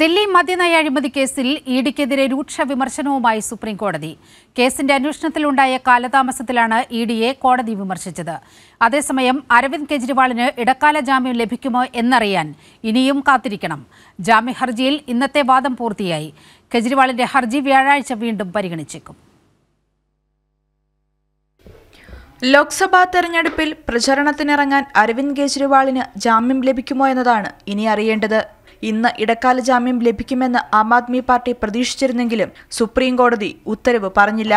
ദില്ലി മദ്യനയ അഴിമതി കേസിൽ ഇഡിക്കെതിരെ രൂക്ഷ വിമർശനവുമായി സുപ്രീംകോടതി കേസിന്റെ അന്വേഷണത്തിലുണ്ടായ കാലതാമസത്തിലാണ് ഡിയെ കോടതി വിമർശിച്ചത് അതേസമയം അരവിന്ദ് കെജ്രിവാളിന് ഇടക്കാല ജാമ്യം ലഭിക്കുമോ എന്നറിയാൻ ഇനിയും കാത്തിരിക്കണം ജാമ്യ ഹർജിയിൽ ഇന്നത്തെ വാദം പൂർത്തിയായി കെജ്രിവാളിന്റെ ഹർജി വ്യാഴാഴ്ച വീണ്ടും പരിഗണിച്ചേക്കും ലോക്സഭാ തെരഞ്ഞെടുപ്പിൽ പ്രചരണത്തിനിറങ്ങാൻ അരവിന്ദ് കെജ്രിവാളിന് ജാമ്യം ലഭിക്കുമോ എന്നതാണ് ഇനി അറിയേണ്ടത് ഇന്ന് ഇടക്കാല ജാമ്യം ലഭിക്കുമെന്ന് ആം ആദ്മി പാർട്ടി പ്രതീക്ഷിച്ചിരുന്നെങ്കിലും സുപ്രീം കോടതി ഉത്തരവ് പറഞ്ഞില്ല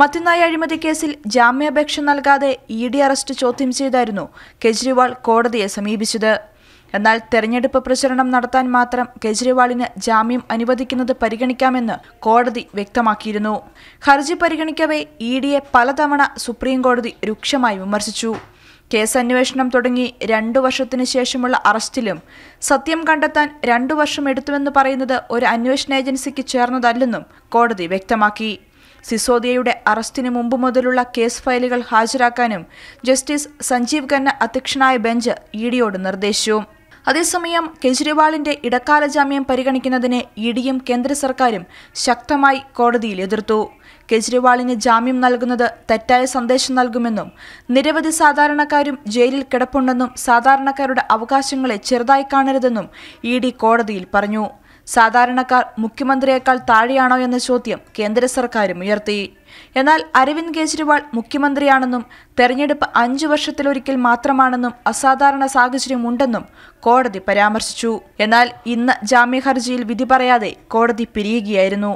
മറ്റന്നായ അഴിമതി കേസിൽ ജാമ്യാപേക്ഷ നൽകാതെ ഇ ഡി അറസ്റ്റ് ചോദ്യം ചെയ്തായിരുന്നു കെജ്രിവാൾ കോടതിയെ സമീപിച്ചത് എന്നാൽ തെരഞ്ഞെടുപ്പ് പ്രചരണം നടത്താൻ മാത്രം കെജ്രിവാളിന് ജാമ്യം അനുവദിക്കുന്നത് പരിഗണിക്കാമെന്ന് കോടതി വ്യക്തമാക്കിയിരുന്നു ഹർജി പരിഗണിക്കവേ ഇ ഡിയെ പലതവണ സുപ്രീംകോടതി രൂക്ഷമായി വിമർശിച്ചു കേസന്വേഷണം തുടങ്ങി രണ്ടു വർഷത്തിനു ശേഷമുള്ള അറസ്റ്റിലും സത്യം കണ്ടെത്താൻ രണ്ടു വർഷം എടുത്തുവെന്ന് പറയുന്നത് ഒരു അന്വേഷണ ഏജൻസിക്ക് ചേർന്നതല്ലെന്നും കോടതി വ്യക്തമാക്കി സിസോദിയയുടെ അറസ്റ്റിന് മുമ്പ് മുതലുള്ള കേസ് ഫയലുകൾ ഹാജരാക്കാനും ജസ്റ്റിസ് സഞ്ജീവ് ഖന്ന അധ്യക്ഷനായ ബെഞ്ച് ഇഡിയോട് നിർദ്ദേശിച്ചു അതേസമയം കെജ്രിവാളിന്റെ ഇടക്കാല ജാമ്യം പരിഗണിക്കുന്നതിനെ ഇഡിയും കേന്ദ്ര സർക്കാരും ശക്തമായി കോടതിയിൽ എതിർത്തു കെജ്രിവാളിന് ജാമ്യം നൽകുന്നത് തെറ്റായ സന്ദേശം നൽകുമെന്നും നിരവധി സാധാരണക്കാരും ജയിലിൽ കിടപ്പുണ്ടെന്നും സാധാരണക്കാരുടെ അവകാശങ്ങളെ ചെറുതായി കാണരുതെന്നും ഇ ഡി കോടതിയിൽ പറഞ്ഞു സാധാരണക്കാർ മുഖ്യമന്ത്രിയേക്കാൾ താഴെയാണോ എന്ന ചോദ്യം കേന്ദ്ര സർക്കാരും ഉയർത്തി എന്നാൽ അരവിന്ദ് കെജ്രിവാൾ മുഖ്യമന്ത്രിയാണെന്നും തെരഞ്ഞെടുപ്പ് അഞ്ചു വർഷത്തിലൊരിക്കൽ മാത്രമാണെന്നും അസാധാരണ സാഹചര്യമുണ്ടെന്നും കോടതി പരാമർശിച്ചു എന്നാൽ ഇന്ന് ജാമ്യഹർജിയിൽ വിധി പറയാതെ കോടതി പിരിയുകയായിരുന്നു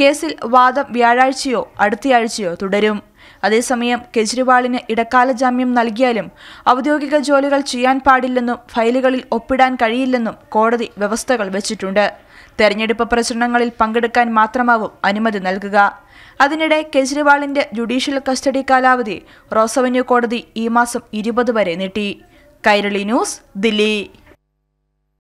കേസിൽ വാദം വ്യാഴാഴ്ചയോ അടുത്തയാഴ്ചയോ തുടരും അതേസമയം കെജ്രിവാളിന് ഇടക്കാല ജാമ്യം നൽകിയാലും ഔദ്യോഗിക ജോലികൾ ചെയ്യാൻ പാടില്ലെന്നും ഫയലുകളിൽ ഒപ്പിടാൻ കഴിയില്ലെന്നും കോടതി വ്യവസ്ഥകൾ വച്ചിട്ടുണ്ട് തെരഞ്ഞെടുപ്പ് പ്രചരണങ്ങളിൽ പങ്കെടുക്കാൻ മാത്രമാവും അനുമതി നൽകുക അതിനിടെ കെജ്രിവാളിന്റെ ജുഡീഷ്യൽ കസ്റ്റഡി കാലാവധി റോസവന്യൂ കോടതി ഈ മാസം ഇരുപത് വരെ നീട്ടി കൈരളി ന്യൂസ് ദില്ലി